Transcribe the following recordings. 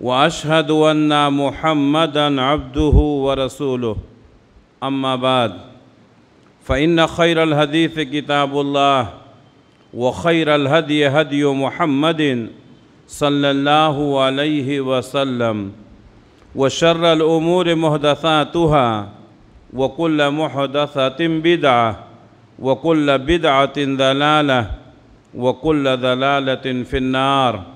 वाशहद अन्ना मोहम्मद अब्दू वरसूल अम्माबाद फ़ैन खैर हदीफ़ किताबुल्ला व खैर हदी हदी महमदिन सल्ला वसलम व शर्रमूर महदसातुहा वकुल्ल महदसतिम बिदा वकुल्ल बिदातिन दलाल वकुल्ल दलालतिन फ़िन्नार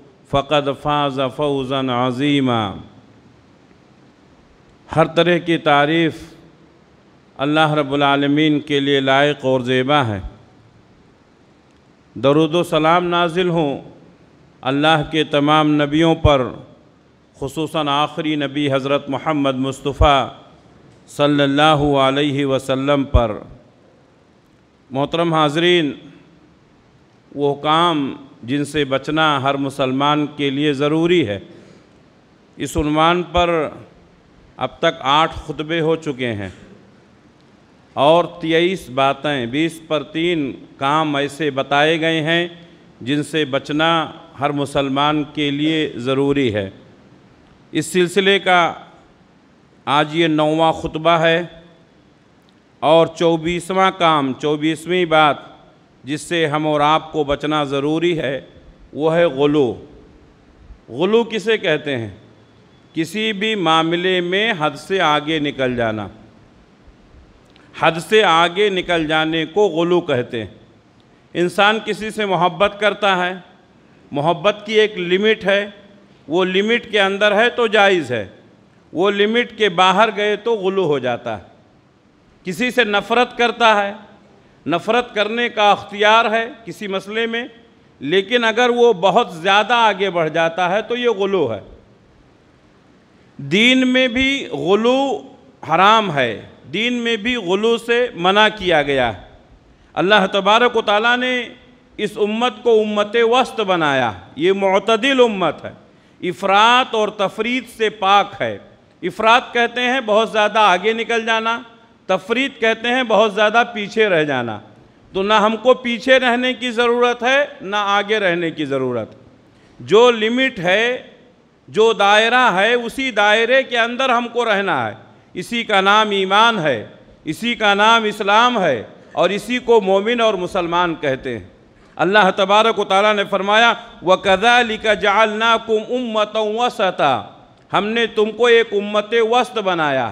फ़कद फ़ाज फ़ौज़न अज़ीमा हर तरह की तारीफ़ अल्लाह रबालमीन के लिए लायक और ज़ेबा है दरुद सलाम नाजिल हों अल्लाह के तमाम नबियों पर खसूस आखिरी नबी हज़रत मोहम्मद मुस्तफ़ा सल्लल्लाहु अलैहि वसल्लम पर मोहतरम हाजरीन वो काम जिनसे बचना हर मुसलमान के लिए ज़रूरी है इस उनवान पर अब तक आठ खुतबे हो चुके हैं और तेईस बातें बीस पर तीन काम ऐसे बताए गए हैं जिनसे बचना हर मुसलमान के लिए ज़रूरी है इस सिलसिले का आज ये नौवा खुतबा है और चौबीसवा काम चौबीसवीं बात जिससे हम और आपको बचना ज़रूरी है वो है गलू गलू किसे कहते हैं किसी भी मामले में हद से आगे निकल जाना हद से आगे निकल जाने को गलू कहते हैं इंसान किसी से मोहब्बत करता है मोहब्बत की एक लिमिट है वो लिमिट के अंदर है तो जायज़ है वो लिमिट के बाहर गए तो गलू हो जाता है किसी से नफ़रत करता है नफ़रत करने का अख्तियार है किसी मसले में लेकिन अगर वो बहुत ज़्यादा आगे बढ़ जाता है तो ये गलू है दीन में भी गलू हराम है दीन में भी गलू से मना किया गया है अल्लाह तबारक ताली ने इस उम्मत को उम्मत वस्त बनाया ये मतदिल उम्मत है इफ़रात और तफरीत से पाक है इफ़रात कहते हैं बहुत ज़्यादा आगे निकल जाना तफरीत कहते हैं बहुत ज़्यादा पीछे रह जाना तो ना हमको पीछे रहने की ज़रूरत है ना आगे रहने की ज़रूरत जो लिमिट है जो दायरा है उसी दायरे के अंदर हमको रहना है इसी का नाम ईमान है इसी का नाम इस्लाम है और इसी को मोमिन और मुसलमान कहते हैं अल्लाह तबारक ताली ने फरमाया व कदालिका जालना कुम उम्मत वसता हमने तुमको एक उम्मत वस्त बनाया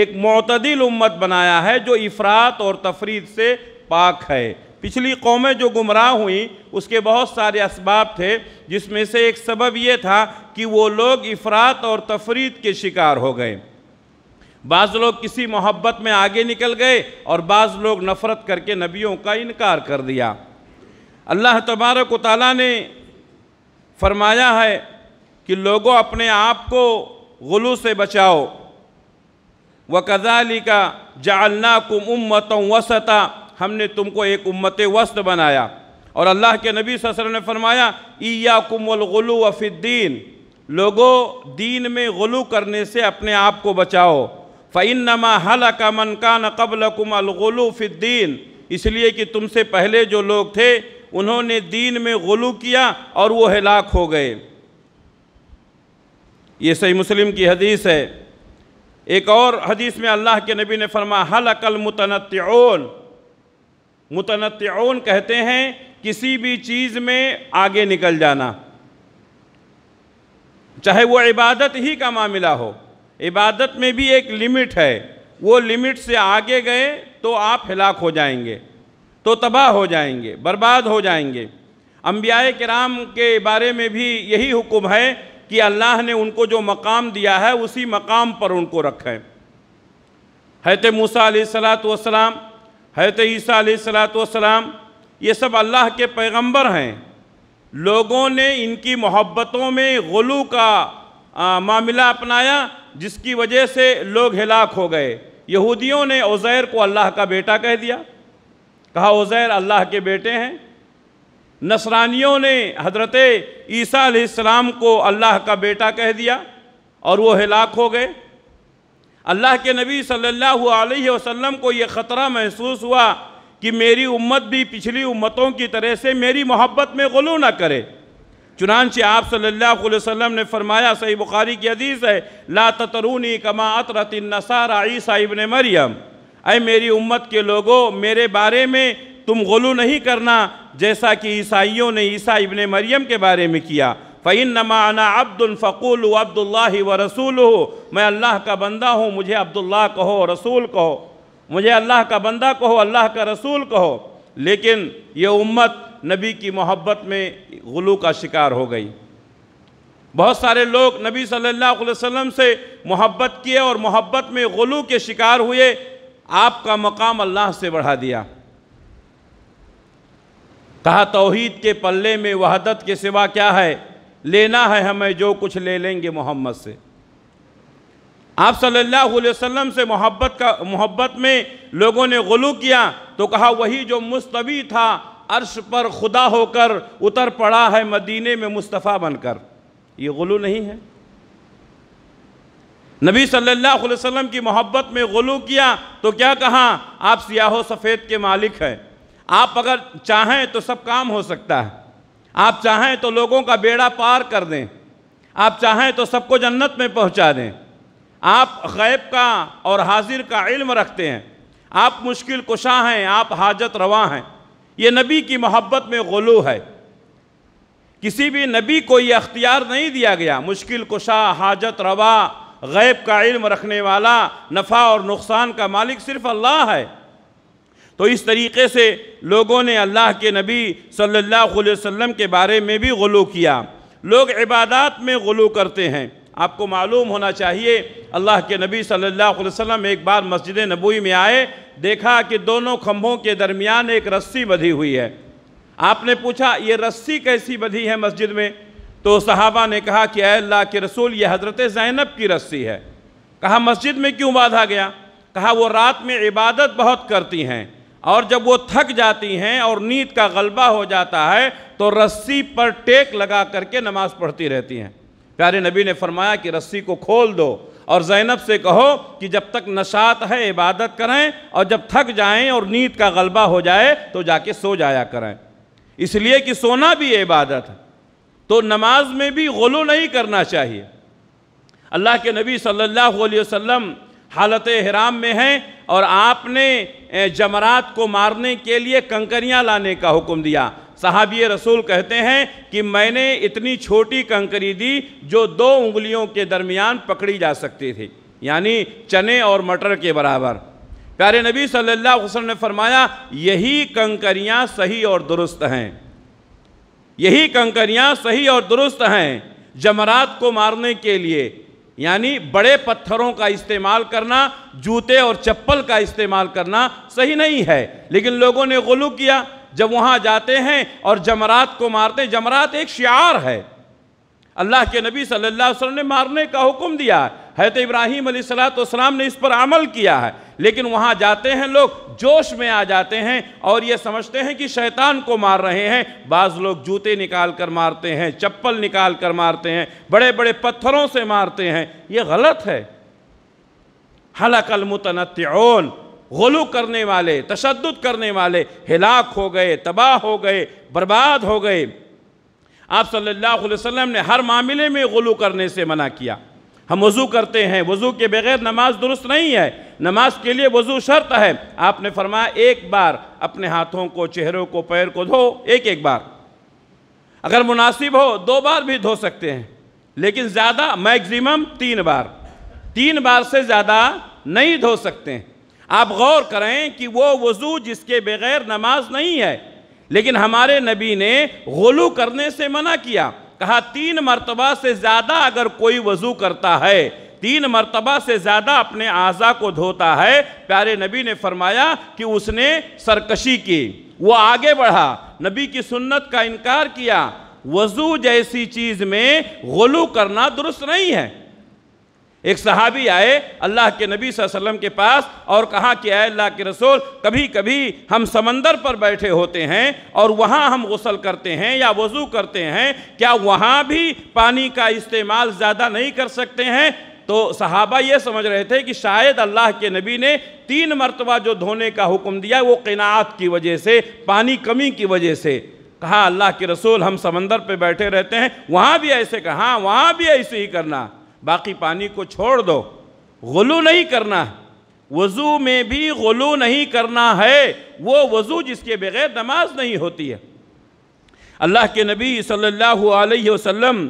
एक मतदिल उम्मत बनाया है जो इफ़रात और तफरीद से पाक है पिछली कौमें जो गुमराह हुई उसके बहुत सारे इसबाब थे जिसमें से एक सबब ये था कि वो लोग इफ़रात और तफरीद के शिकार हो गए बाज़ लोग किसी मोहब्बत में आगे निकल गए और बाज़ लोग नफ़रत करके नबियों का इनकार कर दिया अल्लाह तबारक ताली ने फरमाया है कि लोगों अपने आप को गलू से बचाओ व कज़ाली का जालना कुम उम्मत वसता हमने तुमको एक उम्मत वस्त बनाया और अल्लाह के नबी ससर ने फरमाया ईया कुमलगलू वफ़ीद्दीन लोगों दीन में गलू करने से अपने आप को बचाओ फ़ैन नमा हल का मन का नकबल कुमलगलू फ़िद्दीन इसलिए कि तुमसे पहले जो लोग थे उन्होंने दीन में गलू किया और वो हलाक हो गए ये सही मुस्लिम की हदीस है एक और हदीस में अल्लाह के नबी ने फरमा हल अकल मुतनतोन मुतनतोन कहते हैं किसी भी चीज़ में आगे निकल जाना चाहे वो इबादत ही का मामला हो इबादत में भी एक लिमिट है वो लिमिट से आगे गए तो आप हिलाक हो जाएंगे तो तबाह हो जाएंगे बर्बाद हो जाएंगे अम्बिया कराम के बारे में भी यही हुक्म है कि अल्लाह ने उनको जो मकाम दिया है उसी मकाम पर उनको रखें हैत मूसा सलात वसलाम हैत ईसा सलात वसलाम ये सब अल्लाह के पैगंबर हैं लोगों ने इनकी मोहब्बतों में गलू का आ, मामला अपनाया जिसकी वजह से लोग हिलाक हो गए यहूदियों ने उज़ैर को अल्लाह का बेटा कह दिया कहा उज़ैर अल्लाह के बेटे हैं नसरानियों ने हजरत ईसा को अल्लाह का बेटा कह दिया और वो हिलाक हो गए अल्लाह के नबी सल्लल्लाहु अलैहि वसल्लम को ये ख़तरा महसूस हुआ कि मेरी उम्मत भी पिछली उम्मतों की तरह से मेरी मोहब्बत में गलू ना करे चुनानच आप सल्लल्लाहु अलैहि वसल्लम ने फरमाया सही बुखारी की हदीस है ला ततरूनी कमा अतरत नसारा ईसा ने मरियम अय मेरी उम्मत के लोगों मेरे बारे में तुम गलू नहीं करना जैसा कि ईसाइयों ने ईसा इबन मरियम के बारे में किया फ़ैन नमाना अब्दुलफ़ूल अब्दुल्ला व रसूल हो मैं अल्लाह का बंदा हूँ मुझे अब्दुल्ला कहो रसूल कहो मुझे अल्लाह का बंदा कहो अल्लाह का रसूल कहो लेकिन ये उम्मत नबी की मोहब्बत में गलू का शिकार हो गई बहुत सारे लोग नबी सल्लल्लाहु अलैहि वसल्लम से मोहब्बत किए और मोहब्बत में गलू के शिकार हुए आपका मकाम अल्लाह से बढ़ा दिया कहा तोहीद के पल्ले में वहदत के सिवा क्या है लेना है हमें जो कुछ ले लेंगे मोहम्मद से आप सल्लल्लाहु अलैहि वसल्लम से मोहब्बत का मोहब्बत में लोगों ने गलू किया तो कहा वही जो मुस्तवी था अर्श पर खुदा होकर उतर पड़ा है मदीने में मुस्तफ़ा बनकर ये गलू नहीं है नबी सल्लल्लाहु अलैहि वसल्लम की मोहब्बत में गलू किया तो क्या कहा आप सियाहो सफ़ेद के मालिक हैं आप अगर चाहें तो सब काम हो सकता है आप चाहें तो लोगों का बेड़ा पार कर दें आप चाहें तो सबको जन्नत में पहुंचा दें आप गैब का और हाजिर का इल्म रखते हैं आप मुश्किल कुशा हैं आप हाजत रवा हैं ये नबी की मोहब्बत में गलू है किसी भी नबी को ये अख्तियार नहीं दिया गया मुश्किल कुशा हाजत रवा गैब का इल्म रखने वाला नफ़ा और नुकसान का मालिक सिर्फ़ अल्लाह है तो इस तरीके से लोगों ने अल्लाह के नबी सल्लल्लाहु अलैहि वसल्लम के बारे में भी गुलू किया लोग इबादत में गुलू करते हैं आपको मालूम होना चाहिए अल्लाह के नबी सल्लल्लाहु अलैहि वसल्लम एक बार मस्जिद नबूई में आए देखा कि दोनों खम्भों के दरमियान एक रस्सी बधी हुई है आपने पूछा ये रस्सी कैसी बधी है मस्जिद में तो सहाबा ने कहा कि अल्लाह के रसूल ये हज़रत ज़ैनब की रस्सी है कहा मस्जिद में क्यों बांधा गया कहा वो रात में इबादत बहुत करती हैं और जब वो थक जाती हैं और नींद का गलबा हो जाता है तो रस्सी पर टेक लगा करके नमाज पढ़ती रहती हैं प्यारे नबी ने फरमाया कि रस्सी को खोल दो और जैनब से कहो कि जब तक नशात है इबादत करें और जब थक जाएं और नींद का गलबा हो जाए तो जाके सो जाया करें इसलिए कि सोना भी इबादत है तो नमाज में भी गलो नहीं करना चाहिए अल्लाह के नबी सल्लल्लाहु अलैहि वसल्लम हालत हराम में हैं और आपने जमरात को मारने के लिए कंकरियां लाने का हुक्म दिया सहाबी रसूल कहते हैं कि मैंने इतनी छोटी कंकरी दी जो दो उंगलियों के दरमियान पकड़ी जा सकती थी यानी चने और मटर के बराबर प्यारे नबी सल्लल्लाहु अलैहि वसल्लम ने फरमाया यही कंकरियां सही और दुरुस्त हैं यही कंकरियां सही और दुरुस्त हैं जमरात को मारने के लिए यानी बड़े पत्थरों का इस्तेमाल करना जूते और चप्पल का इस्तेमाल करना सही नहीं है लेकिन लोगों ने गुलू किया जब वहां जाते हैं और जमरात को मारते हैं जमरात एक शार है अल्लाह के नबी सल्लल्लाहु अलैहि वसल्लम ने मारने का हुक्म दिया है है तो इब्राहिम सलाम ने इस पर अमल किया है लेकिन वहाँ जाते हैं लोग जोश में आ जाते हैं और ये समझते हैं कि शैतान को मार रहे हैं बाज़ लोग जूते निकाल कर मारते हैं चप्पल निकाल कर मारते हैं बड़े बड़े पत्थरों से मारते हैं ये गलत है हलकल मुतनतौन गलू करने वाले तशद करने वाले हिलाक हो गए तबाह हो गए बर्बाद हो गए आप सल्लल्लाहु अलैहि वसल्लम ने हर मामले में गलू करने से मना किया हम वज़ू करते हैं वज़ू के बगैर नमाज दुरुस्त नहीं है नमाज के लिए वज़ू शर्त है आपने फरमाया एक बार अपने हाथों को चेहरों को पैर को धो एक एक बार अगर मुनासिब हो दो बार भी धो सकते हैं लेकिन ज़्यादा मैक्सिमम तीन बार तीन बार से ज़्यादा नहीं धो सकते हैं आप गौर करें कि वो वज़ू जिसके बगैर नमाज नहीं है लेकिन हमारे नबी ने गलू करने से मना किया कहा तीन मरतबा से ज़्यादा अगर कोई वज़ू करता है तीन मरतबा से ज़्यादा अपने आज़ा को धोता है प्यारे नबी ने फरमाया कि उसने सरकशी की वो आगे बढ़ा नबी की सुन्नत का इनकार किया वज़ू जैसी चीज़ में गलू करना दुरुस्त नहीं है एक सहाबी आए अल्लाह के नबी वसल्लम के पास और कहा कि आए अल्लाह के रसूल कभी कभी हम समंदर पर बैठे होते हैं और वहाँ हम गसल करते हैं या वज़ू करते हैं क्या वहाँ भी पानी का इस्तेमाल ज़्यादा नहीं कर सकते हैं तो सहाबा ये समझ रहे थे कि शायद अल्लाह के नबी ने तीन मरतबा जो धोने का हुक्म दिया वो किनात की वजह से पानी कमी की वजह से कहा अल्लाह के रसूल हम समंदर पर बैठे रहते हैं वहाँ भी ऐसे कहा हाँ, वहाँ भी ऐसे ही करना बाकी पानी को छोड़ दो गलू नहीं करना है वज़ू में भी गलू नहीं करना है वो वज़ू जिसके बगैर नमाज नहीं होती है अल्लाह के नबी सल्लल्लाहु अलैहि वसल्लम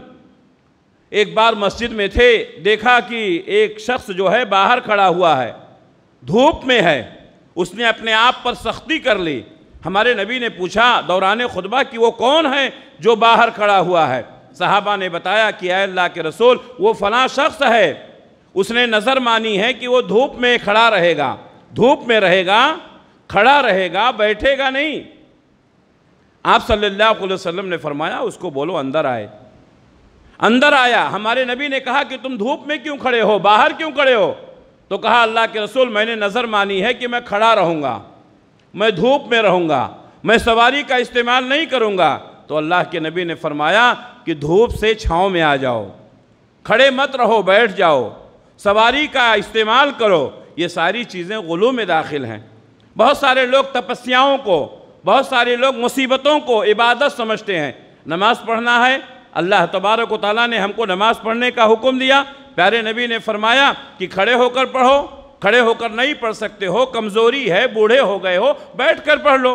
एक बार मस्जिद में थे देखा कि एक शख्स जो है बाहर खड़ा हुआ है धूप में है उसने अपने आप पर सख्ती कर ली हमारे नबी ने पूछा दौरान खुतबा कि वो कौन है जो बाहर खड़ा हुआ है साहबा ने बताया कि अल्लाह के रसूल वो फला शख्स है उसने नज़र मानी है कि वो धूप में खड़ा रहेगा धूप में रहेगा खड़ा रहेगा बैठेगा नहीं आप सल्लल्लाहु अलैहि वसल्लम ने फरमाया उसको बोलो अंदर आए अंदर आया हमारे नबी ने कहा कि तुम धूप में क्यों खड़े हो बाहर क्यों खड़े हो तो कहा अल्लाह के रसूल मैंने नज़र मानी है कि मैं खड़ा रहूँगा मैं धूप में रहूँगा मैं सवारी का इस्तेमाल नहीं करूँगा तो अल्लाह के नबी ने फरमाया कि धूप से छाँव में आ जाओ खड़े मत रहो बैठ जाओ सवारी का इस्तेमाल करो ये सारी चीज़ें गलू में दाखिल हैं बहुत सारे लोग तपस्याओं को बहुत सारे लोग मुसीबतों को इबादत समझते हैं नमाज पढ़ना है अल्लाह तबारक ताली ने हमको नमाज पढ़ने का हुक्म दिया प्यारे नबी ने फरमाया कि खड़े होकर पढ़ो खड़े होकर नहीं पढ़ सकते हो कमज़ोरी है बूढ़े हो गए हो बैठ कर पढ़ लो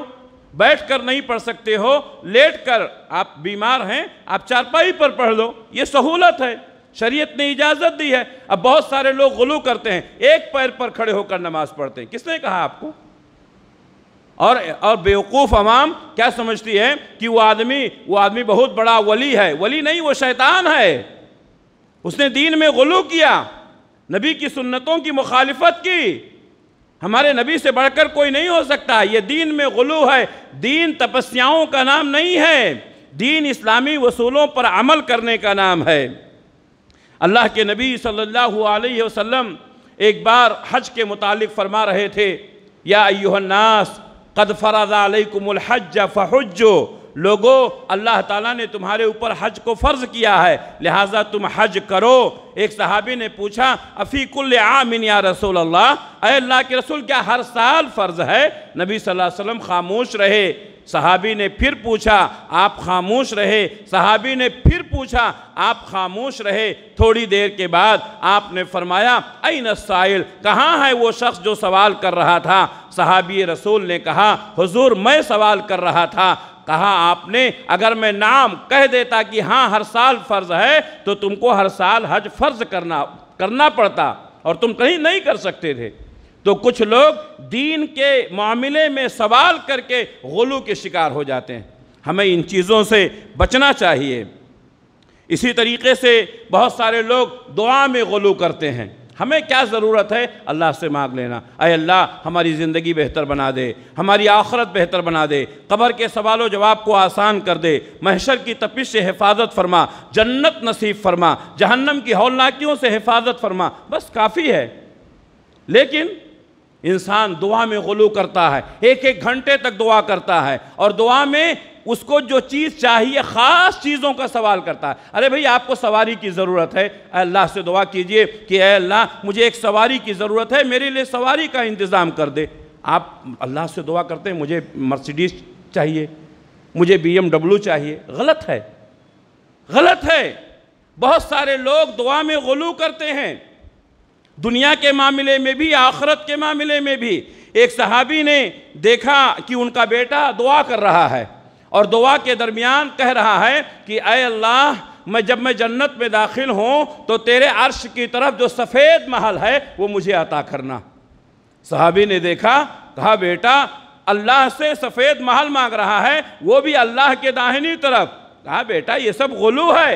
बैठकर नहीं पढ़ सकते हो लेट कर आप बीमार हैं आप चारपाई पर पढ़ लो ये सहूलत है शरीयत ने इजाज़त दी है अब बहुत सारे लोग गलू करते हैं एक पैर पर खड़े होकर नमाज पढ़ते हैं किसने कहा आपको और और बेवकूफ़ अवाम क्या समझती है कि वो आदमी वो आदमी बहुत बड़ा वली है वली नहीं वो शैतान है उसने दीन में गलू किया नबी की सुन्नतों की मुखालफत की हमारे नबी से बढ़कर कोई नहीं हो सकता ये दीन में गलू है दीन तपस्याओं का नाम नहीं है दीन इस्लामी वसूलों पर अमल करने का नाम है अल्लाह के नबी सल्लल्लाहु अलैहि वसल्लम एक बार हज के मुतालिक फरमा रहे थे या अयुहन्नास कद फ़रज़ हज फ़हजो लोगो अल्लाह ताला ने तुम्हारे ऊपर हज को फ़र्ज किया है लिहाजा तुम हज करो एक सहाबी ने पूछा अफ़ीकुल आमिन या रसूल अल्लाह अल्लाह के रसूल क्या हर साल फ़र्ज है नबी सल्लल्लाहु अलैहि वसल्लम खामोश रहे सहाबी ने फिर पूछा आप खामोश रहे सहाबी ने फिर पूछा आप खामोश रहे थोड़ी देर के बाद आपने फरमाया अन साइल कहाँ है वो शख्स जो सवाल कर रहा था सहाबी रसूल ने कहा हुजूर मैं सवाल कर रहा था कहा आपने अगर मैं नाम कह देता कि हाँ हर साल फ़र्ज़ है तो तुमको हर साल हज फ़र्ज़ करना करना पड़ता और तुम कहीं नहीं कर सकते थे तो कुछ लोग दीन के मामले में सवाल करके गलू के शिकार हो जाते हैं हमें इन चीज़ों से बचना चाहिए इसी तरीके से बहुत सारे लोग दुआ में गलू करते हैं हमें क्या ज़रूरत है अल्लाह से मांग लेना अय अल्लाह हमारी ज़िंदगी बेहतर बना दे हमारी आखरत बेहतर बना दे कबर के सवाल जवाब को आसान कर दे महशर की तपिश से हिफाजत फरमा जन्नत नसीब फरमा जहन्नम की हौलनाकियों से हिफाजत फरमा बस काफ़ी है लेकिन इंसान दुआ में गलू करता है एक एक घंटे तक दुआ करता है और दुआ में उसको जो चीज़ चाहिए ख़ास चीज़ों का सवाल करता है अरे भाई आपको सवारी की ज़रूरत है अल्लाह से दुआ कीजिए कि अल्लाह मुझे एक सवारी की ज़रूरत है मेरे लिए सवारी का इंतज़ाम कर दे आप अल्लाह से दुआ करते हैं मुझे मर्सिडीज चाहिए मुझे बी चाहिए गलत है गलत है बहुत सारे लोग दुआ में गलू करते हैं दुनिया के मामले में भी आखरत के मामले में भी एक सहाबी ने देखा कि उनका बेटा दुआ कर रहा है और दुआ के दरमियान कह रहा है कि अय अल्लाह मैं जब मैं जन्नत में दाखिल हूँ तो तेरे अर्श की तरफ जो सफ़ेद महल है वो मुझे अता करना सहाबी ने देखा कहा बेटा अल्लाह से सफ़ेद महल मांग रहा है वो भी अल्लाह के दाहिनी तरफ कहा बेटा ये सब गुलू है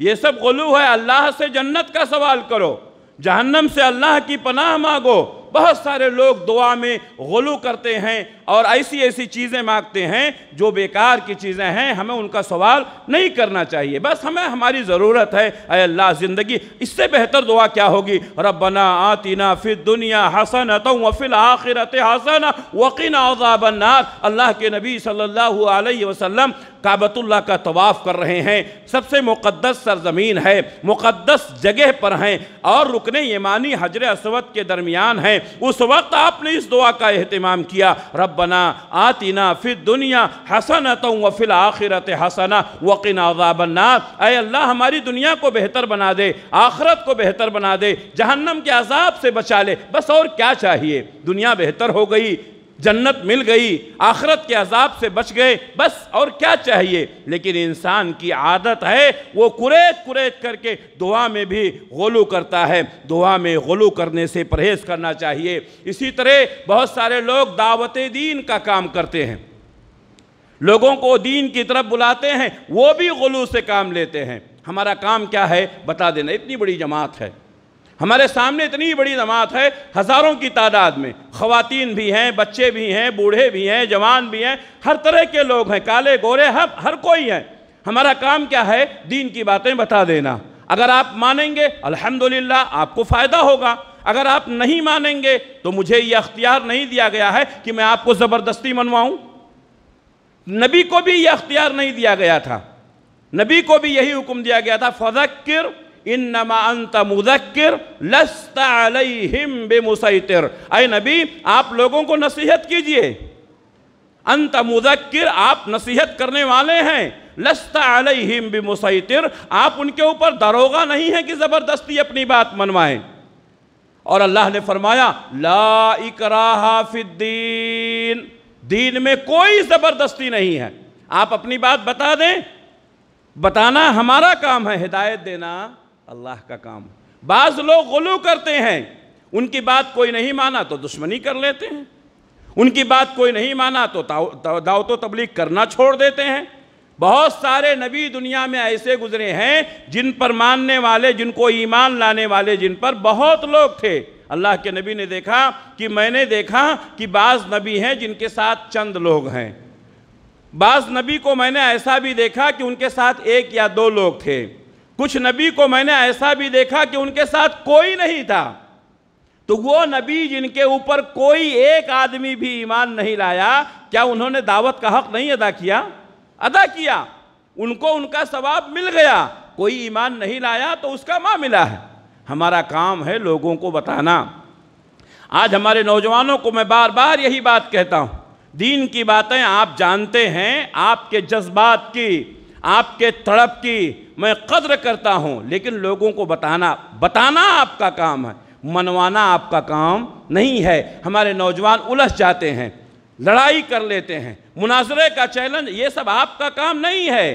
ये सब गुलू है अल्लाह से जन्नत का सवाल करो जहन्नम से अल्लाह की पनाह मांगो बहुत सारे लोग दुआ में गलू करते हैं और ऐसी ऐसी चीज़ें मांगते हैं जो बेकार की चीज़ें हैं हमें उनका सवाल नहीं करना चाहिए बस हमें हमारी ज़रूरत है अल्लाह ज़िंदगी इससे बेहतर दुआ क्या होगी रबना आतिना फिर दुनिया हसन वफिल आखिरत हसन वकीन अजाबन्नार अल्लाह के नबी सल्लल्लाहु अलैहि वसल्लम काबतुल्ला का तवाफ़ कर रहे हैं सबसे मुक़दस सरजमीन है मुक़दस जगह पर हैं और रुकन यमानी हजर असवद के दरमियान हैं उस वक्त आपने इस दुआ का अहतमाम किया रब रबना आतिना फिर दुनिया हसन व फिल आखिरत हसना वकिन अजाबन्ना अय अल्लाह हमारी दुनिया को बेहतर बना दे आखरत को बेहतर बना दे जहन्नम के अजाब से बचा ले बस और क्या चाहिए दुनिया बेहतर हो गई जन्नत मिल गई आखरत के अजाब से बच गए बस और क्या चाहिए लेकिन इंसान की आदत है वो कुरेद कुरेद करके दुआ में भी गोलू करता है दुआ में गलू करने से परहेज़ करना चाहिए इसी तरह बहुत सारे लोग दावत दीन का काम करते हैं लोगों को दीन की तरफ बुलाते हैं वो भी गुलू से काम लेते हैं हमारा काम क्या है बता देना इतनी बड़ी जमात है हमारे सामने इतनी बड़ी जमात है हज़ारों की तादाद में ख़वातीन भी हैं बच्चे भी हैं बूढ़े भी हैं जवान भी हैं हर तरह के लोग हैं काले गोरे हर हर कोई हैं हमारा काम क्या है दीन की बातें बता देना अगर आप मानेंगे अल्हम्दुलिल्लाह आपको फ़ायदा होगा अगर आप नहीं मानेंगे तो मुझे ये अख्तियार नहीं दिया गया है कि मैं आपको ज़बरदस्ती मनवाऊँ नबी को भी यह अख्तियार नहीं दिया गया था नबी को भी यही हुक्म दिया गया था फजक्र इन नमाअंत मुजक्र लस्ताम बेमुसैतर अय नबी आप लोगों को नसीहत कीजिए अंत मुदक्र आप नसीहत करने वाले हैं लस्ता अलहिम बेमुसैतर आप उनके ऊपर दरोगा नहीं है कि ज़बरदस्ती अपनी बात मनवाएं और अल्लाह ने फरमाया ला इकराहा फिद्दीन दीन में कोई ज़बरदस्ती नहीं है आप अपनी बात बता दें बताना हमारा काम है हिदायत देना अल्लाह का काम बाज़ लोग गलू करते हैं उनकी बात कोई नहीं माना तो दुश्मनी कर लेते हैं उनकी बात कोई नहीं माना तो दावत तबलीग करना छोड़ देते हैं बहुत सारे नबी दुनिया में ऐसे गुजरे हैं जिन पर मानने वाले जिनको ईमान लाने वाले जिन पर बहुत लोग थे अल्लाह के नबी ने देखा कि मैंने देखा कि बाज़ नबी हैं जिनके साथ चंद लोग हैं बाज़ नबी को मैंने ऐसा भी देखा कि उनके साथ एक या दो लोग थे कुछ नबी को मैंने ऐसा भी देखा कि उनके साथ कोई नहीं था तो वो नबी जिनके ऊपर कोई एक आदमी भी ईमान नहीं लाया क्या उन्होंने दावत का हक नहीं अदा किया अदा किया उनको उनका सवाब मिल गया कोई ईमान नहीं लाया तो उसका मिला है हमारा काम है लोगों को बताना आज हमारे नौजवानों को मैं बार बार यही बात कहता हूँ दीन की बातें आप जानते हैं आपके जज्बात की आपके तड़प की मैं कद्र करता हूँ लेकिन लोगों को बताना बताना आपका काम है मनवाना आपका काम नहीं है हमारे नौजवान उलझ जाते हैं लड़ाई कर लेते हैं मुनाजरे का चैलेंज ये सब आपका काम नहीं है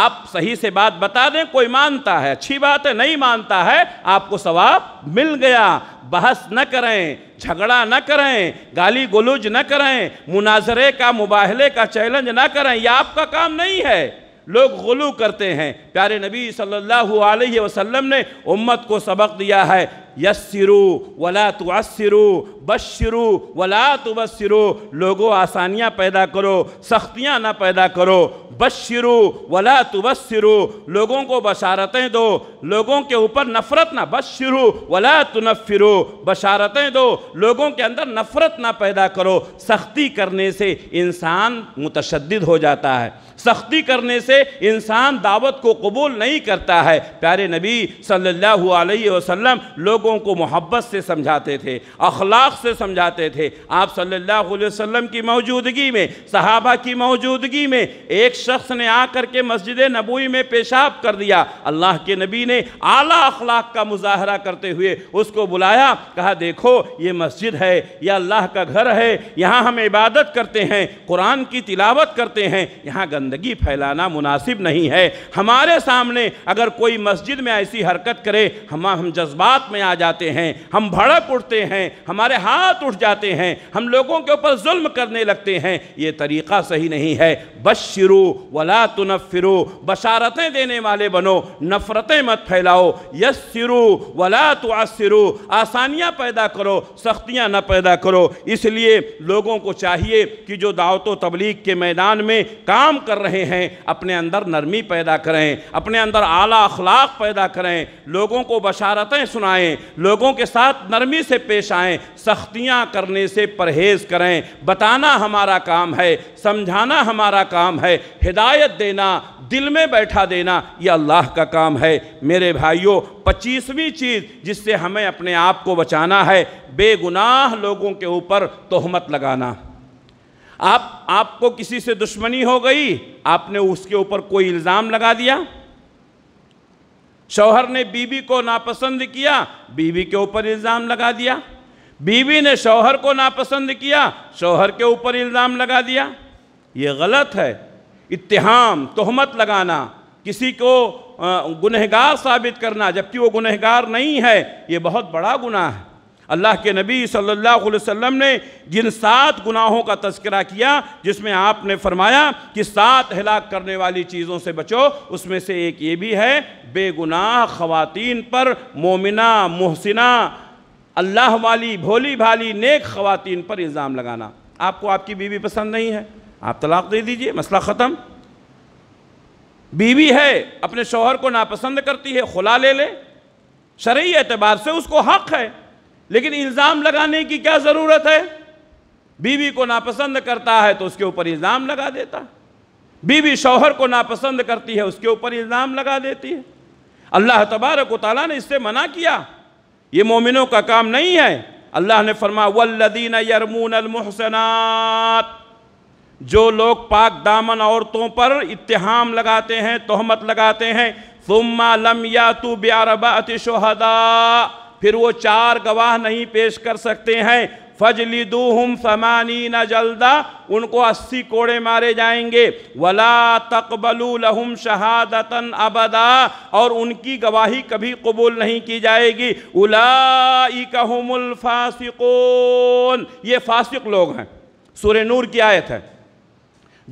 आप सही से बात बता दें कोई मानता है अच्छी बात है नहीं मानता है आपको सवाब मिल गया बहस न करें झगड़ा न करें गाली गलूज न करें मुनाजरे का मुबाहले का चैलेंज न करें यह आपका काम नहीं है लोग गलू करते हैं प्यारे नबी सल्लल्लाहु अलैहि वसल्लम ने उम्मत को सबक दिया है यस्सिरु वला तुअस्सिरु बशिरु वला तुबस्सिरु लोगों आसानियाँ पैदा करो सख्तियाँ ना पैदा करो बशिरु वला तुबस्सिरु लोगों को बशारतें दो लोगों के ऊपर नफ़रत ना बशिरु वला तुनफ़िरु बशारतें दो लोगों के अंदर नफ़रत ना पैदा करो सख्ती करने से इंसान मुतशद हो जाता है सख्ती करने से इंसान दावत को कबूल नहीं करता है प्यारे नबी सल्लल्लाहु अलैहि वसल्लम लोगों को मोहब्बत से समझाते थे अखलाक से समझाते थे आप सल्लल्लाहु अलैहि वसल्लम की मौजूदगी में सहाबा की मौजूदगी में एक शख्स ने आकर के मस्जिद नबूई में पेशाब कर दिया अल्लाह के नबी ने आला अखलाक का मुजाहरा करते हुए उसको बुलाया कहा देखो ये मस्जिद है यह अल्लाह का घर है यहाँ हम इबादत करते हैं कुरान की तिलावत करते हैं यहाँ गंदगी गंदगी फैलाना मुनासिब नहीं है हमारे सामने अगर कोई मस्जिद में ऐसी हरकत करे हम हम जज्बात में आ जाते हैं हम भड़क उठते हैं हमारे हाथ उठ जाते हैं हम लोगों के ऊपर जुल्म करने लगते हैं ये तरीक़ा सही नहीं है शुरू वला फिर बशारतें देने वाले बनो नफ़रतें मत फैलाओ यस्सिरो वला तो तुआसिरो आसानियाँ पैदा करो सख्तियाँ न पैदा करो इसलिए लोगों को चाहिए कि जो दावत तबलीग के मैदान में काम कर कर रहे हैं अपने अंदर नरमी पैदा करें अपने अंदर आला अखलाक पैदा करें लोगों को बशारतें सुनाएं लोगों के साथ नरमी से पेश आएं सख्तियां करने से परहेज़ करें बताना हमारा काम है समझाना हमारा काम है हिदायत देना दिल में बैठा देना यह अल्लाह का काम है मेरे भाइयों पच्चीसवीं चीज़ जिससे हमें अपने आप को बचाना है बेगुनाह लोगों के ऊपर तोहमत लगाना आप आपको किसी से दुश्मनी हो गई आपने उसके ऊपर कोई इल्ज़ाम लगा दिया शौहर ने बीवी को नापसंद किया बीवी के ऊपर इल्ज़ाम लगा दिया बीवी ने शौहर को नापसंद किया शौहर के ऊपर इल्ज़ाम लगा दिया ये गलत है इत्तेहाम तोहमत लगाना किसी को गुनहगार साबित करना जबकि वो गुनहगार नहीं है ये बहुत बड़ा गुनाह है अल्लाह के नबी सल्लल्लाहु अलैहि वसल्लम ने जिन सात गुनाहों का तस्करा किया जिसमें आपने फरमाया कि सात हलाक करने वाली चीज़ों से बचो उसमें से एक ये भी है बेगुनाह खवातीन पर मोमिना मोहसिना अल्लाह वाली भोली भाली नेक खवातीन पर इल्ज़ाम लगाना आपको आपकी बीवी पसंद नहीं है आप तलाक दे दीजिए मसला ख़त्म बीवी है अपने शोहर को नापसंद करती है खुला ले ले शरी एतबार से उसको हक़ है लेकिन इल्ज़ाम लगाने की क्या ज़रूरत है बीवी को नापसंद करता है तो उसके ऊपर इल्ज़ाम लगा देता बीवी शौहर को नापसंद करती है उसके ऊपर इल्ज़ाम लगा देती है अल्लाह तबारक ताली ने इससे मना किया ये मोमिनों का काम नहीं है अल्लाह ने फरमा वल्लदीन यरमून अलमहसनात जो लोग पाक दामन औरतों पर इत्तेहाम लगाते हैं तोहमत लगाते हैं सुम्मा लम या तो ब्यारबात फिर वो चार गवाह नहीं पेश कर सकते हैं फजली दूहम समानी न जल्दा उनको अस्सी कोड़े मारे जाएंगे वला तकबलू लहम शहादतन अबदा और उनकी गवाही कभी कबूल नहीं की जाएगी उलाफासिकोन ये फासिक लोग हैं सुर नूर की आयत है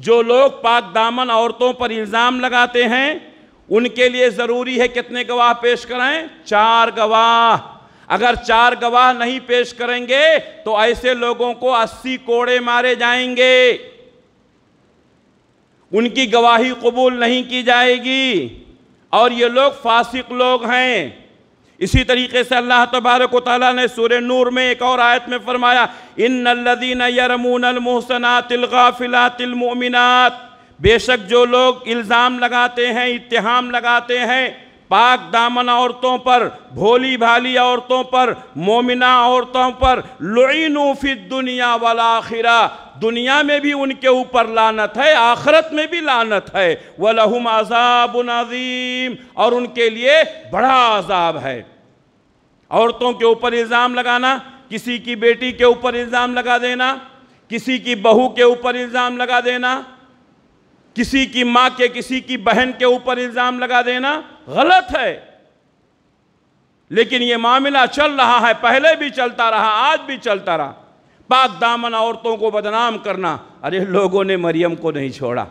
जो लोग पाक दामन औरतों पर इल्ज़ाम लगाते हैं उनके लिए ज़रूरी है कितने गवाह पेश कराएं चार गवाह अगर चार गवाह नहीं पेश करेंगे तो ऐसे लोगों को अस्सी कोड़े मारे जाएंगे उनकी गवाही कबूल नहीं की जाएगी और ये लोग फासिक लोग हैं इसी तरीके से अल्लाह तबारक ताली ने सूर नूर में एक और आयत में फरमाया इन नल्लदीन यरमूनमोहसना तिलगाफिला तिलमोमिनत बेशक जो लोग इल्ज़ाम लगाते हैं इत्तेहाम लगाते हैं पाक दामन औरतों पर भोली भाली औरतों पर मोमिना औरतों पर लुनूफ़ी दुनिया वाला आखिरा दुनिया में भी उनके ऊपर लानत है आखरत में भी लानत है वलहुम अजाब नज़ीम और उनके लिए बड़ा अजाब है औरतों के ऊपर इल्ज़ाम लगाना किसी की बेटी के ऊपर इल्ज़ाम लगा देना किसी की बहू के ऊपर इल्ज़ाम लगा देना किसी की माँ के किसी की बहन के ऊपर इल्ज़ाम लगा देना गलत है लेकिन ये मामला चल रहा है पहले भी चलता रहा आज भी चलता रहा पाक दामन औरतों को बदनाम करना अरे लोगों ने मरियम को नहीं छोड़ा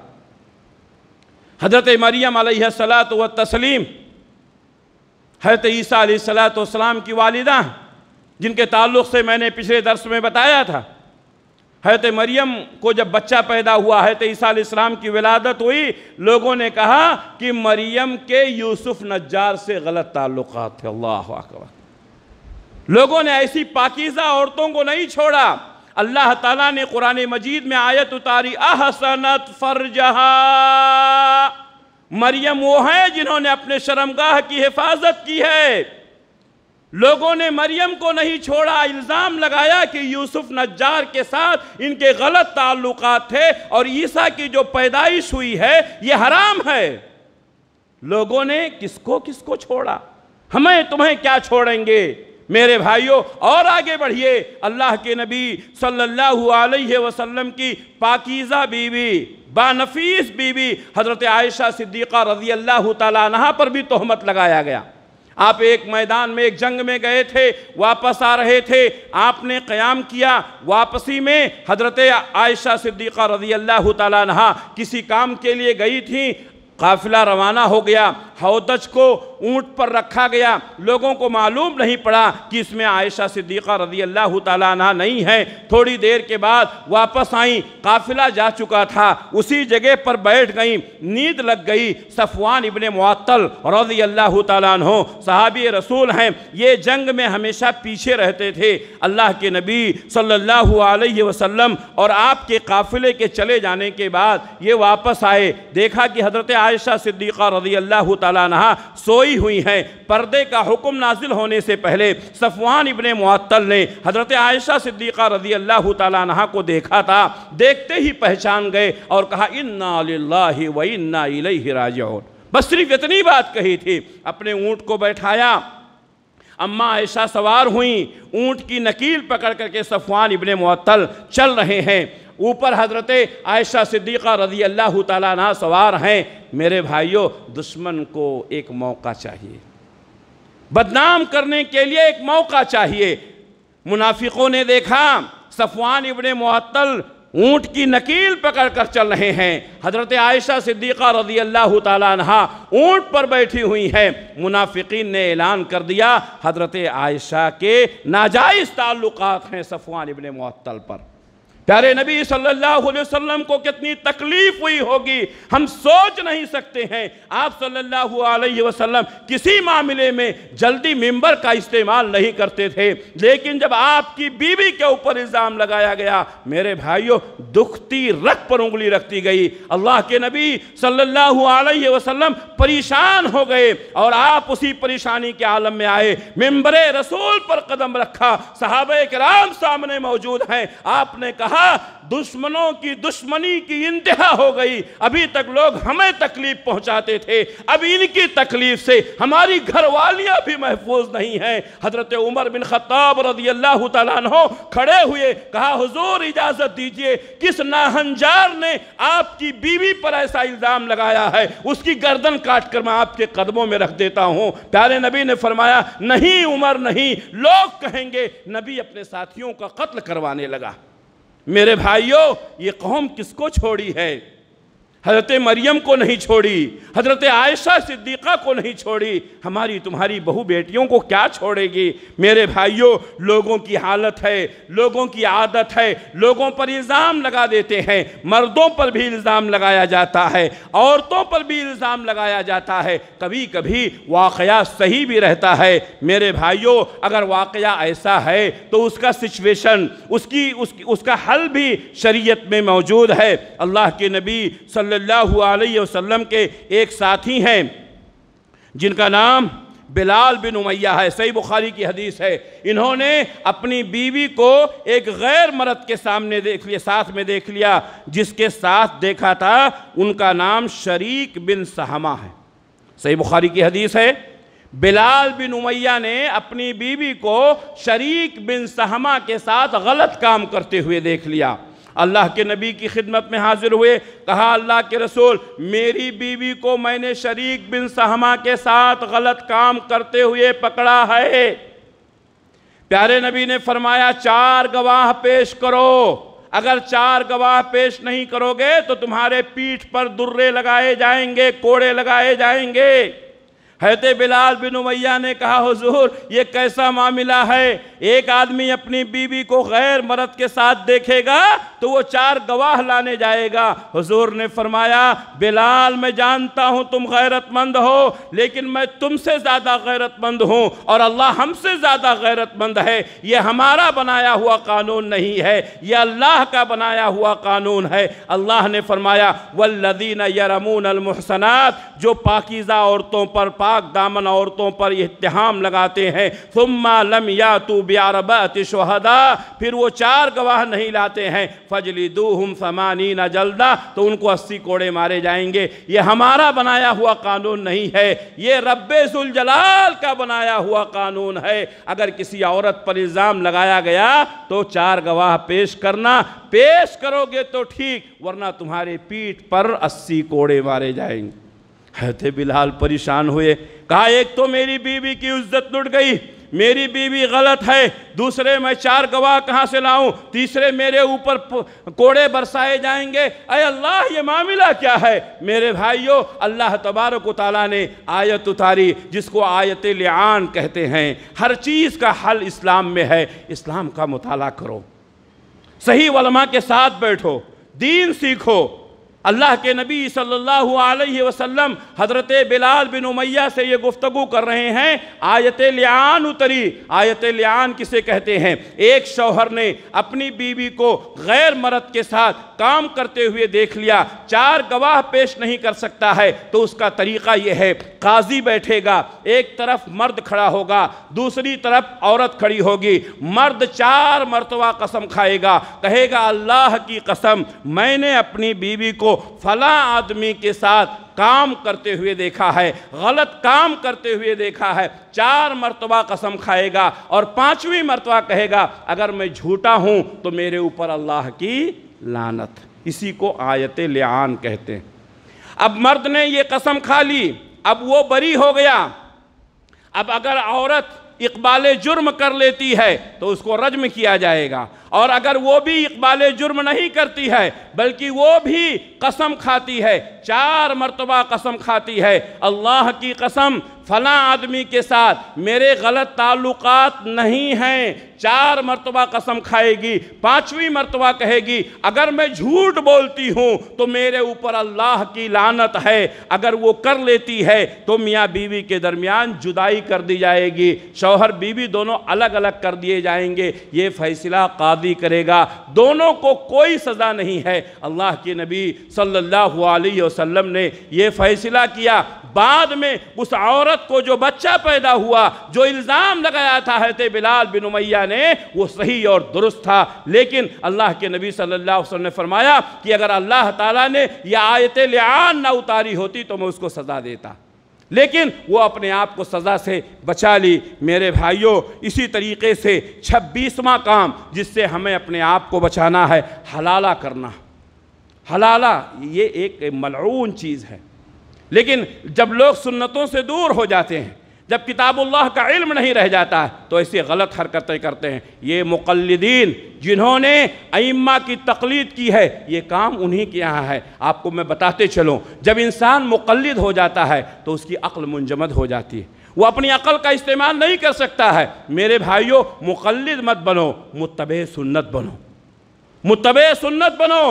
हजरत मरियम सलात व तस्लीम हजरत ईसा सलात वाम की वालिदा जिनके ताल्लुक़ से मैंने पिछले दर्स में बताया था हैत मरियम को जब बच्चा पैदा हुआ है तो ईसा इस्लाम की विलादत हुई लोगों ने कहा कि मरियम के यूसुफ नज्जार से गलत ताल्लुक़ थे अल्लाह अकबर लोगों ने ऐसी पाकिज़ा औरतों को नहीं छोड़ा अल्लाह ताला ने कुरान मजीद में आयत उतारी अहसनत फरजहा मरियम वो हैं जिन्होंने अपने शर्मगाह की हिफाजत की है लोगों ने मरियम को नहीं छोड़ा इल्ज़ाम लगाया कि यूसुफ नज्जार के साथ इनके गलत ताल्लुक थे और ईसा की जो पैदाइश हुई है ये हराम है लोगों ने किसको किसको छोड़ा हमें तुम्हें क्या छोड़ेंगे मेरे भाइयों और आगे बढ़िए अल्लाह के नबी सल्लल्लाहु अलैहि वसल्लम की पाकीज़ा बीवी बानफीस बीवी हज़रत आयशा सिद्दीक़ा रज़ी अल्लाह तला पर भी तोहमत लगाया गया आप एक मैदान में एक जंग में गए थे वापस आ रहे थे आपने क़याम किया वापसी में हजरत आयशा सिद्दीक़ा रजी अल्लाह तहा किसी काम के लिए गई थी काफिला रवाना हो गया हौदज को ऊंट पर रखा गया लोगों को मालूम नहीं पड़ा कि इसमें आयशा सिद्दीक़ा रजी अल्लाह तला नहीं है थोड़ी देर के बाद वापस आई काफिला जा चुका था उसी जगह पर बैठ गई नींद लग गई सफवान इबन मुअत्तल रजी अल्लाह तु साहबी रसूल हैं ये जंग में हमेशा पीछे रहते थे अल्लाह के नबी सल्लल्लाहु अलैहि वसल्लम और आपके काफ़िले के चले जाने के बाद ये वापस आए देखा कि हज़रत आयशा सिद्दीक़ा रजी अल्लाह तहा सोई हुई हैं पर्दे का हुक्म नाजिल होने से पहले सफ़वान इबन मुअत्तल ने हज़रत आयशा सिद्दीक़ा रजी अल्लाह तहा को देखा था देखते ही पहचान गए और कहा इन्ना व इन्ना राज बस सिर्फ इतनी बात कही थी अपने ऊँट को बैठाया अम्मा आयशा सवार हुई ऊँट की नकील पकड़ करके सफ़वान इबन मुअत्तल चल रहे हैं ऊपर हजरत आयशा सिद्दीक़ा रजी अल्लाह तला सवार हैं मेरे भाइयों दुश्मन को एक मौका चाहिए बदनाम करने के लिए एक मौका चाहिए मुनाफिकों ने देखा सफवान इबन मअतल ऊँट की नकील पकड़ कर चल रहे हैं हजरत आयशा सिद्दीक़ा रजी अल्लाह तहा ऊँट पर बैठी हुई हैं मुनाफिकीन ने ऐलान कर दिया हजरत आयशा के नाजायज़ ताल्लुक़ात हैं सफवान इबन मअतल पर प्यारे नबी सल्लल्लाहु अलैहि वसल्लम को कितनी तकलीफ हुई होगी हम सोच नहीं सकते हैं आप सल्लल्लाहु अलैहि वसल्लम किसी मामले में जल्दी मेंबर का इस्तेमाल नहीं करते थे लेकिन जब आपकी बीवी के ऊपर इल्ज़ाम लगाया गया मेरे भाइयों दुखती रख पर उंगली रखती गई अल्लाह के नबी सल्लल्लाहु अलैहि वसल्लम परेशान हो गए और आप उसी परेशानी के आलम में आए मेम्बर रसूल पर कदम रखा साहब कराम सामने मौजूद हैं आपने कहा कहा दुश्मनों की दुश्मनी की इंतहा हो गई अभी तक लोग हमें तकलीफ पहुंचाते थे अब इनकी तकलीफ से हमारी घरवालियां भी महफूज नहीं हैं हजरत उमर बिन खत्ताब रजी अल्लाह तहो खड़े हुए कहा हुजूर इजाज़त दीजिए किस नाहंजार ने आपकी बीवी पर ऐसा इल्ज़ाम लगाया है उसकी गर्दन काट कर मैं आपके कदमों में रख देता हूँ प्यारे नबी ने फरमाया नहीं उमर नहीं लोग कहेंगे नबी अपने साथियों का कत्ल करवाने लगा मेरे भाइयों ये कौम किसको छोड़ी है हज़रत मरियम को नहीं छोड़ी हज़रत आयशा सिद्दीक़ा को नहीं छोड़ी हमारी तुम्हारी बहू बेटियों को क्या छोड़ेगी मेरे भाइयों लोगों की हालत है लोगों की आदत है लोगों पर इल्ज़ाम लगा देते हैं मर्दों पर भी इल्ज़ाम लगाया जाता है औरतों पर भी इल्ज़ाम लगाया जाता है कभी कभी वाक़ सही भी रहता है मेरे भाइयों अगर वाक़ ऐसा है तो उसका सिचुएशन उसकी, उसकी उसका हल भी शरीयत में मौजूद है अल्लाह के नबी सल सल्लल्लाहु अलैहि वसल्लम के एक साथी हैं जिनका नाम बिलाल बिन उमैया है सही बुखारी की हदीस है इन्होंने अपनी बीवी को एक गैर मर्द के सामने देख लिया साथ में देख लिया जिसके साथ देखा था उनका नाम शरीक बिन सहमा है सही बुखारी की हदीस है बिलाल बिन उमैया ने अपनी बीवी को शरीक बिन सहमा के साथ गलत काम करते हुए देख लिया अल्लाह के नबी की खिदमत में हाजिर हुए कहा अल्लाह के रसूल मेरी बीवी को मैंने शरीक बिन सहमा के साथ गलत काम करते हुए पकड़ा है प्यारे नबी ने फरमाया चार गवाह पेश करो अगर चार गवाह पेश नहीं करोगे तो तुम्हारे पीठ पर दुर्रे लगाए जाएंगे कोड़े लगाए जाएंगे हैत बिलाल बिन उमैया ने कहा हुजूर ये कैसा मामला है एक आदमी अपनी बीवी को गैर मर्द के साथ देखेगा तो वो चार गवाह लाने जाएगा हुजूर ने फरमाया बिलाल मैं जानता हूँ तुम गैरतमंद हो लेकिन मैं तुमसे ज़्यादा गैरतमंद हूँ और अल्लाह हमसे ज़्यादा गैरतमंद है ये हमारा बनाया हुआ कानून नहीं है यह अल्लाह का बनाया हुआ कानून है अल्लाह ने फरमाया वल्लदीन यरमून अलमहसनात जो पाकिज़ा औरतों पर पा पाक दामन औरतों पर इतहाम लगाते हैं सुम्मा लम या तू ब्यारबत शहदा फिर वो चार गवाह नहीं लाते हैं फजली हम समानी न जल्दा तो उनको अस्सी कोड़े मारे जाएंगे ये हमारा बनाया हुआ कानून नहीं है ये रबाल का बनाया हुआ कानून है अगर किसी औरत पर इल्ज़ाम लगाया गया तो चार गवाह पेश करना पेश करोगे तो ठीक वरना तुम्हारे पीठ पर अस्सी कोड़े मारे जाएंगे हजरत बिलाल परेशान हुए कहा एक तो मेरी बीवी की इज्जत लुट गई मेरी बीवी गलत है दूसरे मैं चार गवाह कहाँ से लाऊं तीसरे मेरे ऊपर कोड़े बरसाए जाएंगे अरे अल्लाह ये मामला क्या है मेरे भाइयों अल्लाह तबारक ताली ने आयत उतारी जिसको आयत लियान कहते हैं हर चीज़ का हल इस्लाम में है इस्लाम का मुताला करो सही वलमा के साथ बैठो दीन सीखो अल्लाह के नबी सल्लल्लाहु अलैहि वसल्लम हज़रत बिलाल बिन उमैया से ये गुफ्तगु कर रहे हैं आयत लियान उतरी आयत लियान किसे कहते हैं एक शौहर ने अपनी बीवी को गैर मरद के साथ काम करते हुए देख लिया चार गवाह पेश नहीं कर सकता है तो उसका तरीका यह है काजी बैठेगा एक तरफ मर्द खड़ा होगा दूसरी तरफ औरत खड़ी होगी मर्द चार मरतबा कसम खाएगा कहेगा अल्लाह की कसम मैंने अपनी बीवी को फला आदमी के साथ काम करते हुए देखा है गलत काम करते हुए देखा है चार मरतबा कसम खाएगा और पांचवी मरतबा कहेगा अगर मैं झूठा हूँ तो मेरे ऊपर अल्लाह की लानत इसी को आयत लान कहते हैं अब मर्द ने ये कसम खा ली अब वो बरी हो गया अब अगर औरत इकबाल जुर्म कर लेती है तो उसको रजम किया जाएगा और अगर वो भी इकबाल जुर्म नहीं करती है बल्कि वो भी कसम खाती है चार मरतबा कसम खाती है अल्लाह की कसम फ़ला आदमी के साथ मेरे गलत ताल्लुक नहीं हैं चार मरतबा कसम खाएगी पाँचवीं मरतबा कहेगी अगर मैं झूठ बोलती हूँ तो मेरे ऊपर अल्लाह की लानत है अगर वो कर लेती है तो मियाँ बीवी के दरमियान जुदाई कर दी जाएगी शौहर बीवी दोनों अलग अलग कर दिए जाएंगे ये फ़ैसला कादी शादी करेगा दोनों को कोई सज़ा नहीं है अल्लाह के नबी सल्लल्लाहु अलैहि वसल्लम ने यह फ़ैसला किया बाद में उस औरत को जो बच्चा पैदा हुआ जो इल्ज़ाम लगाया था हजरत बिलाल बिन उमैया ने वो सही और दुरुस्त था लेकिन अल्लाह के नबी सल्लल्लाहु अलैहि वसल्लम ने फरमाया कि अगर अल्लाह ताला ने यह आयत लान ना उतारी होती तो मैं उसको सज़ा देता लेकिन वो अपने आप को सज़ा से बचा ली मेरे भाइयों इसी तरीके से छब्बीसवा काम जिससे हमें अपने आप को बचाना है हलाला करना हलाला ये एक मलरून चीज़ है लेकिन जब लोग सुन्नतों से दूर हो जाते हैं जब किताबुल्लाह का इल्म नहीं रह जाता तो ऐसे गलत हरकतें करते हैं ये मुकलदीन जिन्होंने अम्मा की तकलीद की है ये काम उन्हीं के यहाँ है आपको मैं बताते चलूँ जब इंसान मुकलद हो जाता है तो उसकी अक्ल मुंजमद हो जाती है वो अपनी अकल का इस्तेमाल नहीं कर सकता है मेरे भाइयों मुकलद मत बनो मुतब सुन्नत बनो मुतब सुन्नत बनो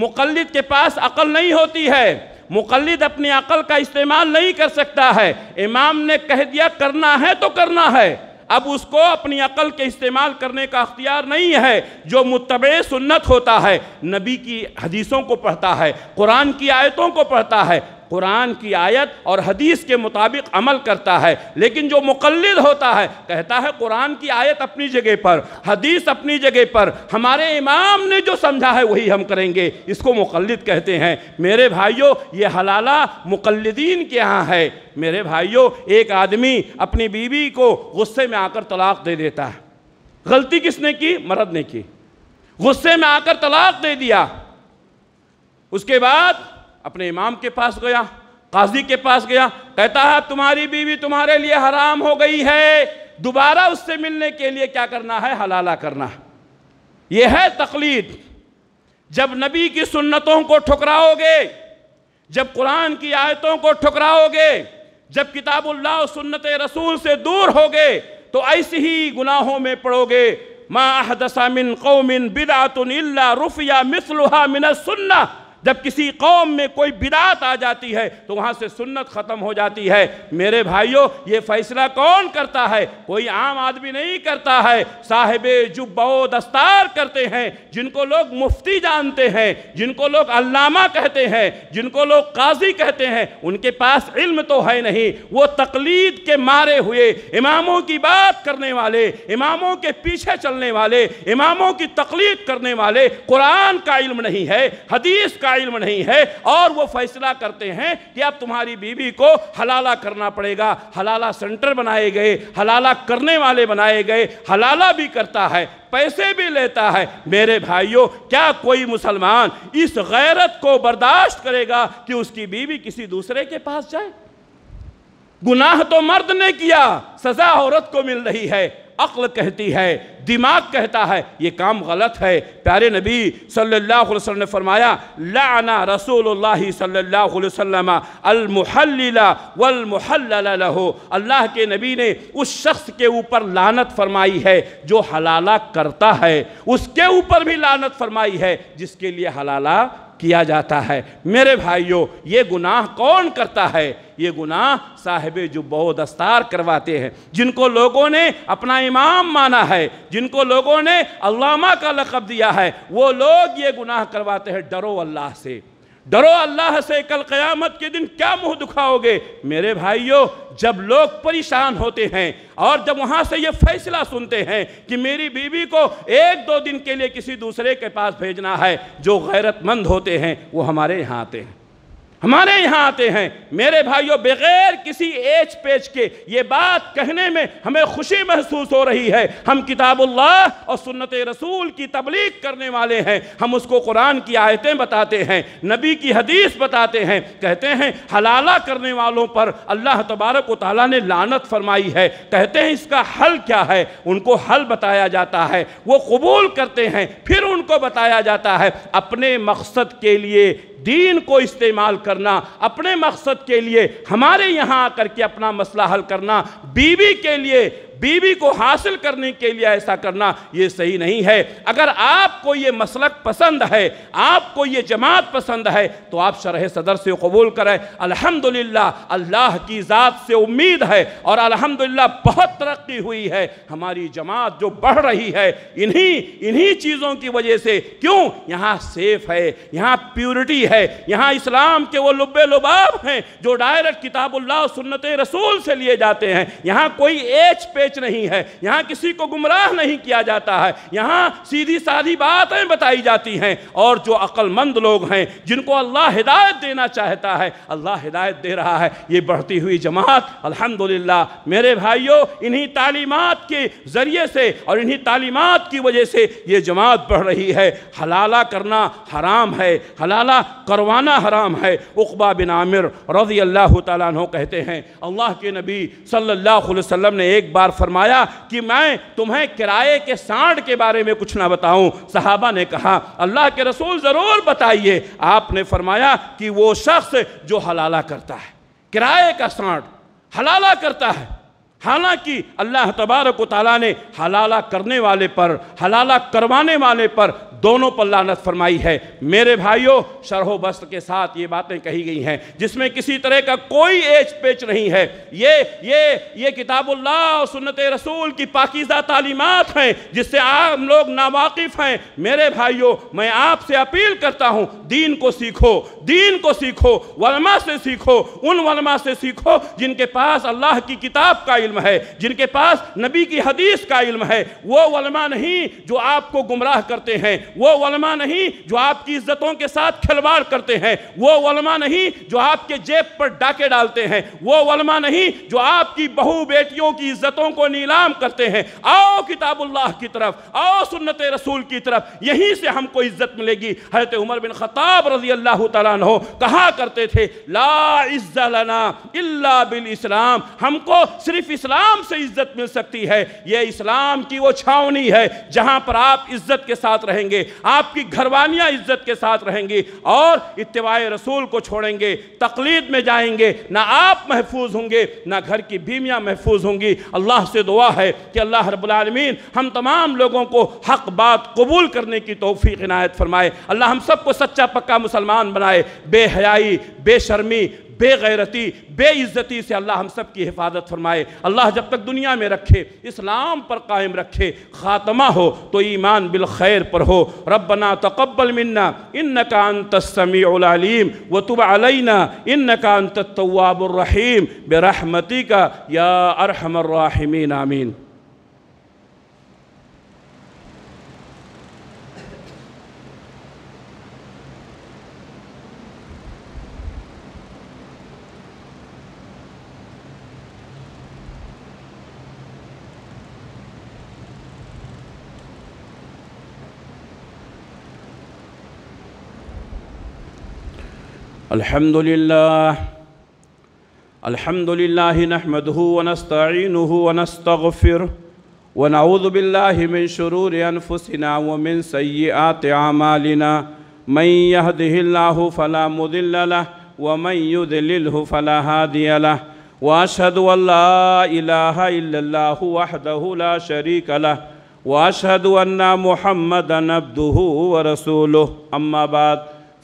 मुकलद के पास अकल नहीं होती है मुकलद अपनी अकल का इस्तेमाल नहीं कर सकता है इमाम ने कह दिया करना है तो करना है अब उसको अपनी अकल के इस्तेमाल करने का अख्तियार नहीं है जो मुतब सुन्नत होता है नबी की हदीसों को पढ़ता है कुरान की आयतों को पढ़ता है कुरान की आयत और हदीस के मुताबिक अमल करता है लेकिन जो मुकलद होता है कहता है कुरान की आयत अपनी जगह पर हदीस अपनी जगह पर हमारे इमाम ने जो समझा है वही हम करेंगे इसको मुकलद कहते हैं मेरे भाइयों ये हलाला मुकलदीन के यहाँ है मेरे भाइयों एक आदमी अपनी बीवी को गुस्से में आकर तलाक दे देता है गलती किसने की मर्द ने की गुस्से में आकर तलाक दे दिया उसके बाद अपने इमाम के पास गया काजी के पास गया कहता है तुम्हारी बीवी तुम्हारे लिए हराम हो गई है दोबारा उससे मिलने के लिए क्या करना है हलाला करना यह है तकलीद जब नबी की सुन्नतों को ठुकराओगे जब कुरान की आयतों को ठुकराओगे जब किताबुल्लाह सुन्नत रसूल से दूर होगे तो ऐसे ही गुनाहों में पड़ोगे माहदसा मिन कौमिन बिदातुन रुफिया मिसलुहा मिन सुन्ना जब किसी कौम में कोई बिदात आ जाती है तो वहां से सुन्नत ख़त्म हो जाती है मेरे भाइयों ये फैसला कौन करता है कोई आम आदमी नहीं करता है साहिब जुब्बो दस्तार करते हैं जिनको लोग मुफ्ती जानते हैं जिनको लोग अल्लामा कहते हैं जिनको लोग काजी कहते हैं उनके पास इल्म तो है नहीं वो तकलीद के मारे हुए इमामों की बात करने वाले इमामों के पीछे चलने वाले इमामों की तकलीद करने वाले कुरान का इल्म नहीं है हदीस का का इल्म नहीं है और वो फैसला करते हैं कि अब तुम्हारी बीवी को हलाला करना पड़ेगा हलाला सेंटर बनाए गए हलाला करने वाले बनाए गए हलाला भी करता है पैसे भी लेता है मेरे भाइयों क्या कोई मुसलमान इस गैरत को बर्दाश्त करेगा कि उसकी बीवी किसी दूसरे के पास जाए गुनाह तो मर्द ने किया सजा औरत को मिल रही है अक्ल कहती है दिमाग कहता है ये काम गलत है प्यारे नबी सल्लल्लाहु अलैहि वसल्लम ने फरमाया लाना रसूल सल्लल्लाहु अलैहि वसल्लम अलमहल्ला वलमहल्ला लहो अल्लाह के नबी ने उस शख्स के ऊपर लानत फरमाई है जो हलाला करता है उसके ऊपर भी लानत फरमाई है जिसके लिए हलाला किया जाता है मेरे भाइयों ये गुनाह कौन करता है ये गुनाह साहिब बहुत दस्तार करवाते हैं जिनको लोगों ने अपना इमाम माना है जिनको लोगों ने अल्लामा का लकब दिया है वो लोग ये गुनाह करवाते हैं डरो अल्लाह से डरो अल्लाह से कल क़यामत के दिन क्या मुंह दुखाओगे मेरे भाइयों जब लोग परेशान होते हैं और जब वहाँ से ये फैसला सुनते हैं कि मेरी बीवी को एक दो दिन के लिए किसी दूसरे के पास भेजना है जो गैरतमंद होते हैं वो हमारे यहाँ आते हैं हमारे यहाँ आते हैं मेरे भाइयों बगैर किसी एच पेच के ये बात कहने में हमें खुशी महसूस हो रही है हम किताबुल्लाह और सुन्नत रसूल की तबलीग करने वाले हैं हम उसको कुरान की आयतें बताते हैं नबी की हदीस बताते हैं कहते हैं हलाला करने वालों पर अल्लाह तबारक ताली ने लानत फरमाई है कहते हैं इसका हल क्या है उनको हल बताया जाता है वो कबूल करते हैं फिर उनको बताया जाता है अपने मकसद के लिए दीन को इस्तेमाल करना अपने मकसद के लिए हमारे यहाँ आकर के अपना मसला हल करना बीवी के लिए बीवी को हासिल करने के लिए ऐसा करना ये सही नहीं है अगर आपको ये मसलक पसंद है आपको ये जमात पसंद है तो आप शरह सदर से कबूल करें अल्हम्दुलिल्लाह अल्लाह की ज़ात से उम्मीद है और अल्हम्दुलिल्लाह बहुत तरक्की हुई है हमारी जमात जो बढ़ रही है इन्हीं इन्हीं चीज़ों की वजह से क्यों यहाँ सेफ है यहाँ प्योरिटी है यहाँ इस्लाम के वो लुब्बे लुबाब हैं जो डायरेक्ट किताबुल्ला सुन्नत रसूल से लिए जाते हैं यहाँ कोई एज पे पेच नहीं है यहाँ किसी को गुमराह नहीं किया जाता है यहाँ सीधी साधी बातें बताई जाती हैं और जो अक्लमंद लोग हैं जिनको अल्लाह हिदायत देना चाहता है अल्लाह हिदायत दे रहा है ये बढ़ती हुई जमात अल्हम्दुलिल्लाह मेरे भाइयों इन्हीं तालीमत के ज़रिए से और इन्हीं तालीमत की वजह से ये जमात बढ़ रही है हलाला करना हराम है हलाला करवाना हराम है उकबा बिन आमिर रज़ी अल्लाह तहते कहते हैं अल्लाह के नबी सल्ला वसम ने एक बार फरमाया कि मैं तुम्हें किराए के सांड के बारे में कुछ ना बताऊं साहबा ने कहा अल्लाह के रसूल ज़रूर बताइए आपने फरमाया कि वो शख्स जो हलाला करता है किराए का सांड हलाला करता है हालांकि अल्लाह तबारक तला ने हलाला करने वाले पर हलाला करवाने वाले पर दोनों पर लानत फरमाई है मेरे भाइयों शरह बस्त के साथ ये बातें कही गई हैं जिसमें किसी तरह का कोई एच पेच नहीं है ये ये ये किताबुल्ला और सुनत रसूल की पाकिजा तालीमत हैं जिससे आप लोग नावाकिफ़ हैं मेरे भाइयों मैं आपसे अपील करता हूँ दीन को सीखो दीन को सीखो वलमा से सीखो उन वलमा से सीखो जिनके पास अल्लाह की किताब का इल्म है जिनके पास नबी की हदीस का इल्म है वो वलमा नहीं जो आपको गुमराह करते हैं वो वलमा नहीं जो आपकी इज्जतों के साथ खिलवाड़ करते हैं वो वलमा नहीं जो आपके जेब पर डाके डालते हैं वो वलमा नहीं जो आपकी बहू बेटियों की इज्जतों को नीलाम करते हैं आओ किताबुल्लाह की तरफ आओ सुन्नत रसूल की तरफ यहीं से हमको इज्जत मिलेगी हजरत उमर बिन खताब रजी अल्लाह तहो कहा करते थे ला इज्जलना इल्ला बिल इस्लाम हमको सिर्फ इस्लाम से इज्जत मिल सकती है यह इस्लाम की वो छावनी है जहां पर आप इज्जत के साथ रहेंगे आपकी घरवानियाँ इज्जत के साथ रहेंगी और इतवा रसूल को छोड़ेंगे तकलीद में जाएंगे ना आप महफूज होंगे ना घर की बीवियाँ महफूज होंगी अल्लाह से दुआ है कि अल्लाह रबालमीन हम तमाम लोगों को हक बात कबूल करने की तोफ़ी इनायत फरमाए अल्लाह हम सबको सच्चा पक्का मुसलमान बनाए बेहयाई बेशर्मी बेगैरती बेइज्जती से अल्लाह हम सब की हिफाजत फरमाए अल्लाह जब तक दुनिया में रखे इस्लाम पर कायम रखे ख़ात्मा हो तो ईमान बिलखैर पर हो रबना तकबल मन्ना इन नकान तस्मीम तुब अलैना इन नकान तवाबरहीम बरहमती का या अरहमर्राहमीन आमीन الحمد لله الحمد لله نحمده ونستعينه ونستغفره ونعوذ بالله من شرور أنفسنا ومن سيئات أعمالنا من يهده الله فلا مضل له ومن يذلله فلا هادي له وأشهد أن لا إله إلا الله وحده لا شريك له وأشهد أن محمدا عبده ورسوله أما بعد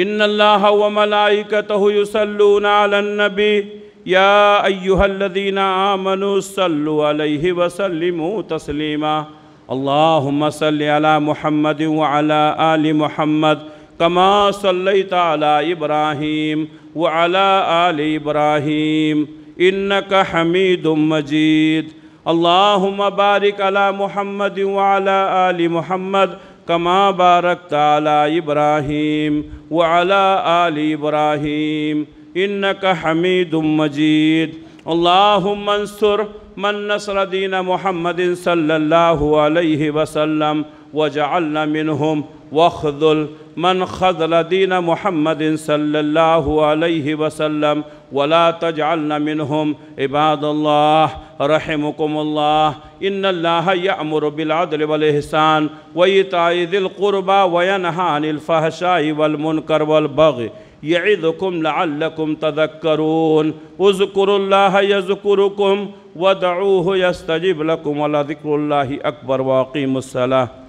इन अल्लाह वमलाइकतुसल्लूनबी या अयुहल्लदीना मनुसल्लु अलैहि वसल्लिम तस्लीमा अल्लाहुम्म सल्लि अला मुहम्मद व अला आलि मुहम्मद कमा सल्लैत अला इब्राहीम व अला आलि इब्राहीम इन्नक हमीदुम मजीद अल्लाहुम्म बारिक अला मुहम्मद व अला आलि मुहम्मद कमा बारक ताला इब्राहिम व अला आल इब्राहिम इन का हमीद मजीद अल्लासर मन नसर दीन महमद सल्लल्लाहु वसल्लम वजअलना मिनहुम वखदुल मन खदल दीन महमद सल्लल्लाहु अलैहि वला तजालना मिनहम इबादल्लाह रहमकुमल्लाह इन्नल्लाह यअमुरु बिल अदल वल इहसान व ईताइ दिल कुर्बा व यनहा अनिल फहशाइ वल मुनकर वल बग़य यइदुकुम लअल्लकुम तदक्करून उज़कुरुल्लाह यज़कुरुकुम वदऊहु यस्तजिब लकुम वलदिक्रुल्लाहि अकबर वाक़ीमुस्सलाह